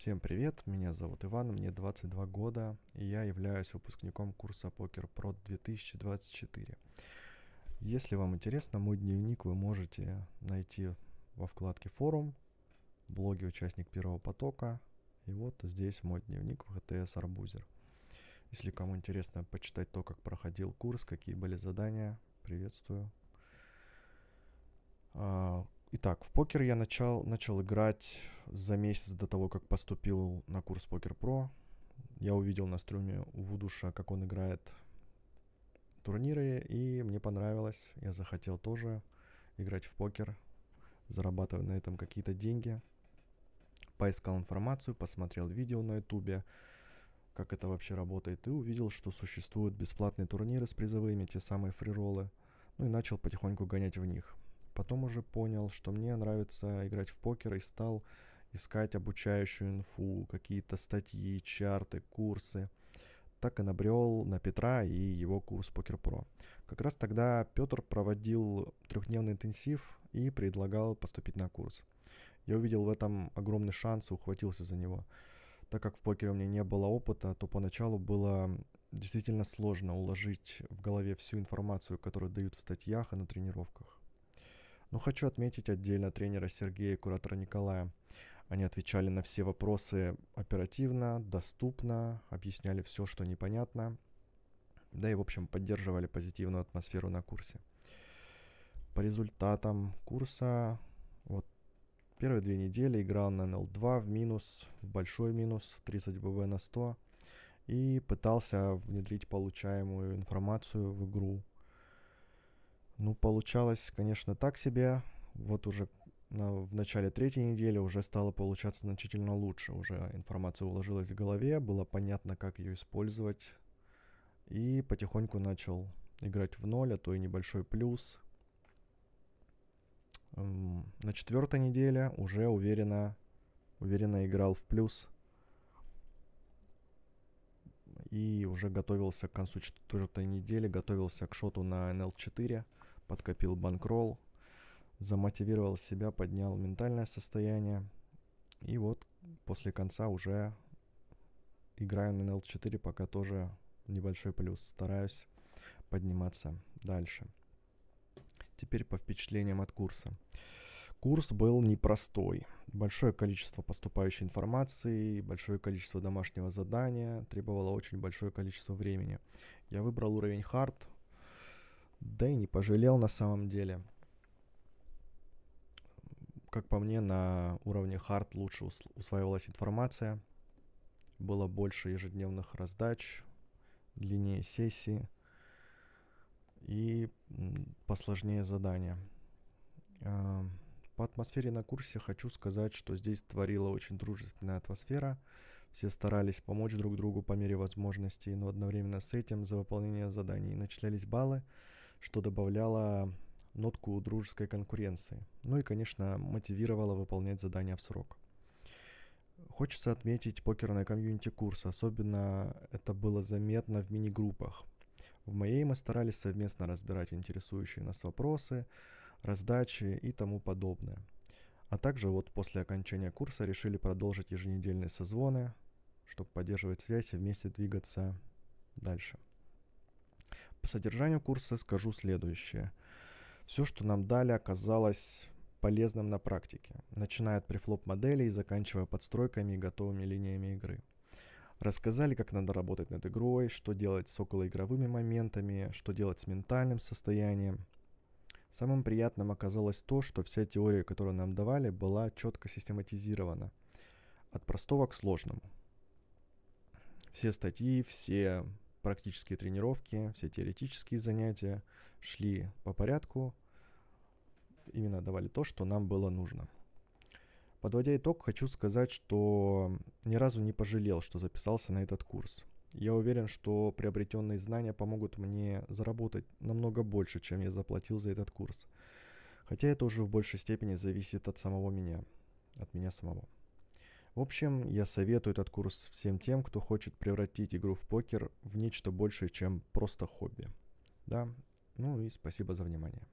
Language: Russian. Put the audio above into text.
Всем привет, меня зовут Иван, мне 22 года, и я являюсь выпускником курса Poker Pro 2024. Если вам интересно, мой дневник вы можете найти во вкладке «Форум», блоге «Участник первого потока», и вот здесь мой дневник в HTS «Арбузер». Если кому интересно почитать то, как проходил курс, какие были задания, приветствую. А, итак, в покер я начал, начал играть за месяц до того, как поступил на курс Покер Про, я увидел на стриме у Вудуша, как он играет турниры, и мне понравилось. Я захотел тоже играть в покер, зарабатывать на этом какие-то деньги. Поискал информацию, посмотрел видео на ютубе, как это вообще работает, и увидел, что существуют бесплатные турниры с призовыми, те самые фриролы. ну и начал потихоньку гонять в них. Потом уже понял, что мне нравится играть в покер и стал искать обучающую инфу, какие-то статьи, чарты, курсы. Так и набрел на Петра и его курс Покер Про. Как раз тогда Петр проводил трехдневный интенсив и предлагал поступить на курс. Я увидел в этом огромный шанс и ухватился за него. Так как в покере у меня не было опыта, то поначалу было действительно сложно уложить в голове всю информацию, которую дают в статьях и на тренировках. Но хочу отметить отдельно тренера Сергея и куратора Николая. Они отвечали на все вопросы оперативно, доступно, объясняли все, что непонятно. Да и, в общем, поддерживали позитивную атмосферу на курсе. По результатам курса, вот первые две недели играл на NL2 в минус, в большой минус, 30 БВ на 100. И пытался внедрить получаемую информацию в игру. Ну, получалось, конечно, так себе. Вот уже в начале третьей недели уже стало получаться значительно лучше. Уже информация уложилась в голове, было понятно, как ее использовать. И потихоньку начал играть в ноль, а то и небольшой плюс. На четвертой неделе уже уверенно, уверенно играл в плюс. И уже готовился к концу четвертой недели, готовился к шоту на NL4, подкопил банкролл замотивировал себя, поднял ментальное состояние. И вот после конца уже играю на NL4, пока тоже небольшой плюс. Стараюсь подниматься дальше. Теперь по впечатлениям от курса. Курс был непростой. Большое количество поступающей информации, большое количество домашнего задания, требовало очень большое количество времени. Я выбрал уровень hard, да и не пожалел на самом деле как по мне, на уровне хард лучше усваивалась информация, было больше ежедневных раздач, длиннее сессии и посложнее задания. А, по атмосфере на курсе хочу сказать, что здесь творила очень дружественная атмосфера. Все старались помочь друг другу по мере возможностей, но одновременно с этим за выполнение заданий начислялись баллы, что добавляло нотку дружеской конкуренции. Ну и, конечно, мотивировала выполнять задания в срок. Хочется отметить покерное комьюнити курса, особенно это было заметно в мини-группах. В моей мы старались совместно разбирать интересующие нас вопросы, раздачи и тому подобное. А также вот после окончания курса решили продолжить еженедельные созвоны, чтобы поддерживать связь и вместе двигаться дальше. По содержанию курса скажу следующее – все, что нам дали, оказалось полезным на практике, начиная от префлоп моделей и заканчивая подстройками и готовыми линиями игры. Рассказали, как надо работать над игрой, что делать с околоигровыми моментами, что делать с ментальным состоянием. Самым приятным оказалось то, что вся теория, которую нам давали, была четко систематизирована. От простого к сложному. Все статьи, все практические тренировки, все теоретические занятия шли по порядку, именно давали то, что нам было нужно. Подводя итог, хочу сказать, что ни разу не пожалел, что записался на этот курс. Я уверен, что приобретенные знания помогут мне заработать намного больше, чем я заплатил за этот курс. Хотя это уже в большей степени зависит от самого меня, от меня самого. В общем, я советую этот курс всем тем, кто хочет превратить игру в покер в нечто большее, чем просто хобби. Да, ну и спасибо за внимание.